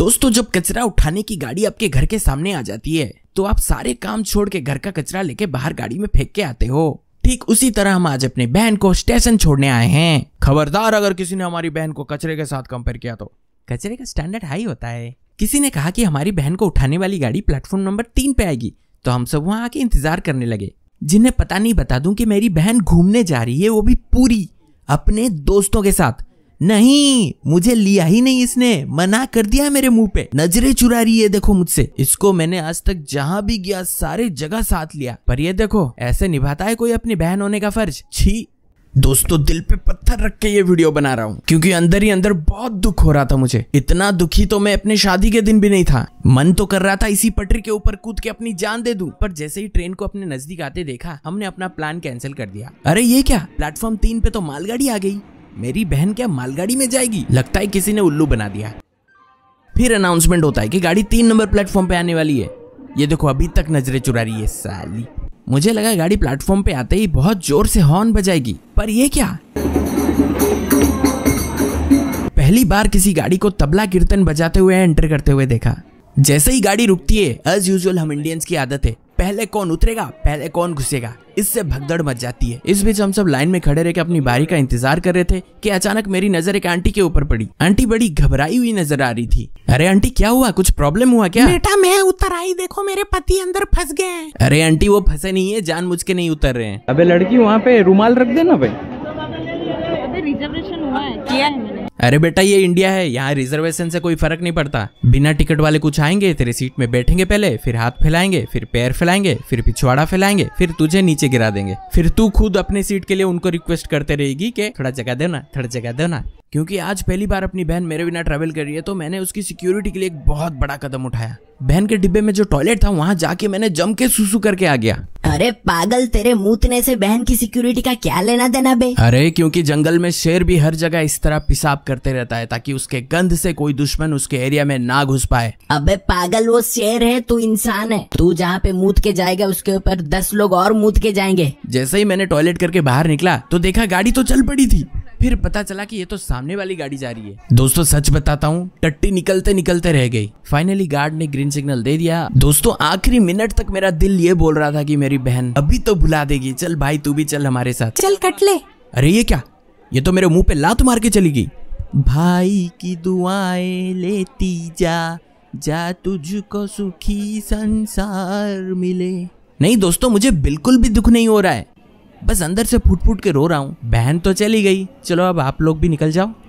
दोस्तों जब कचरा उठाने की गाड़ी आपके घर के सामने आ जाती है तो आप सारे काम छोड़ के घर का कचरा लेके बाहर गाड़ी में फेंक के आते हो ठीक उसी तरह हम आज अपने बहन को स्टेशन छोड़ने आए हैं खबरदार अगर किसी ने हमारी बहन को कचरे के साथ कंपेयर किया तो कचरे का स्टैंडर्ड हाई होता है किसी ने कहा कि हमारी बहन को उठाने वाली गाड़ी प्लेटफॉर्म नंबर तीन पे आएगी तो हम सब वहाँ आके इंतजार करने लगे जिन्हें पता नहीं बता दूं कि मेरी बहन घूमने जा रही है वो भी पूरी अपने दोस्तों के साथ नहीं मुझे लिया ही नहीं इसने मना कर दिया मेरे मुंह पे नजरे चुरा रही है देखो मुझसे इसको मैंने आज तक जहाँ भी गया सारे जगह साथ लिया पर ये देखो ऐसे निभाता है कोई अपनी बहन होने का फर्ज छी दोस्तों दिल पे पत्थर रख के ये वीडियो बना रहा हूँ क्योंकि अंदर ही अंदर बहुत दुख हो रहा था मुझे इतना दुखी तो मैं अपने शादी के दिन भी नहीं था मन तो कर रहा था इसी पटरी के ऊपर कूद के अपनी जान दे दूं पर जैसे ही ट्रेन को अपने नजदीक आते देखा हमने अपना प्लान कैंसिल कर दिया अरे ये क्या प्लेटफॉर्म तीन पे तो मालगाड़ी आ गई मेरी बहन क्या मालगाड़ी में जाएगी लगता है किसी ने उल्लू बना दिया फिर अनाउंसमेंट होता है कि गाड़ी तीन नंबर प्लेटफॉर्म पे आने वाली है ये देखो अभी तक नजरें चुरा रही है साली मुझे लगा गाड़ी प्लेटफॉर्म पे आते ही बहुत जोर से हॉर्न बजाएगी पर ये क्या पहली बार किसी गाड़ी को तबला कीर्तन बजाते हुए एंटर करते हुए देखा जैसे ही गाड़ी रुकती है एज यूजल हम इंडियंस की आदत है पहले कौन उतरेगा पहले कौन घुसेगा इससे भगदड़ मच जाती है इस बीच हम सब लाइन में खड़े रहकर अपनी बारी का इंतजार कर रहे थे कि अचानक मेरी नजर एक आंटी के ऊपर पड़ी आंटी बड़ी घबराई हुई नजर आ रही थी अरे आंटी क्या हुआ कुछ प्रॉब्लम हुआ क्या बेटा मैं उतर आई देखो मेरे पति अंदर फंस गए हैं अरे आंटी वो फंसे नहीं है जान मुझ के नहीं उतर रहे हैं अबे लड़की वहाँ पे रुमाल रख देना भाई रिजर्वेशन हुआ है है अरे बेटा ये इंडिया है यहाँ रिजर्वेशन से कोई फर्क नहीं पड़ता बिना टिकट वाले कुछ आएंगे तेरे सीट में बैठेंगे पहले फिर हाथ फैलाएंगे फिर पैर फैलाएंगे फिर पिछवाड़ा फैलाएंगे फिर तुझे नीचे गिरा देंगे फिर तू खुद अपने सीट के लिए उनको रिक्वेस्ट करते रहेगी की थोड़ा जगह देना थोड़ा जगह देना क्योंकि आज पहली बार अपनी बहन मेरे बिना ट्रैवल कर रही है तो मैंने उसकी सिक्योरिटी के लिए एक बहुत बड़ा कदम उठाया बहन के डिब्बे में जो टॉयलेट था वहां जाके मैंने जम के सुसु करके आ गया अरे पागल तेरे मूतने से बहन की सिक्योरिटी का क्या लेना देना बे अरे क्योंकि जंगल में शेर भी हर जगह इस तरह पिसाब करते रहता है ताकि उसके गंध से कोई दुश्मन उसके एरिया में ना घुस पाए अबे पागल वो शेर है तू इंसान है तू जहाँ पे मूत के जाएगा उसके ऊपर दस लोग और मूत के जाएंगे जैसे ही मैंने टॉयलेट करके बाहर निकला तो देखा गाड़ी तो चल पड़ी थी फिर पता चला कि ये तो सामने वाली गाड़ी जा रही है दोस्तों सच बताता हूँ टट्टी निकलते निकलते रह गई फाइनली गार्ड ने ग्रीन सिग्नल दे दिया दोस्तों आखिरी मिनट तक मेरा दिल ये बोल रहा था की मेरी बहन अभी तो भुला देगी चल भाई तू भी चल हमारे साथ चल कट ले अरे ये क्या ये तो मेरे मुंह पे लात मार के चली गई भाई की दुआएं लेती जा जा तुझको सुखी संसार मिले नहीं दोस्तों मुझे बिल्कुल भी दुख नहीं हो रहा है बस अंदर से फूट फूट के रो रहा हूँ बहन तो चली गई चलो अब आप लोग भी निकल जाओ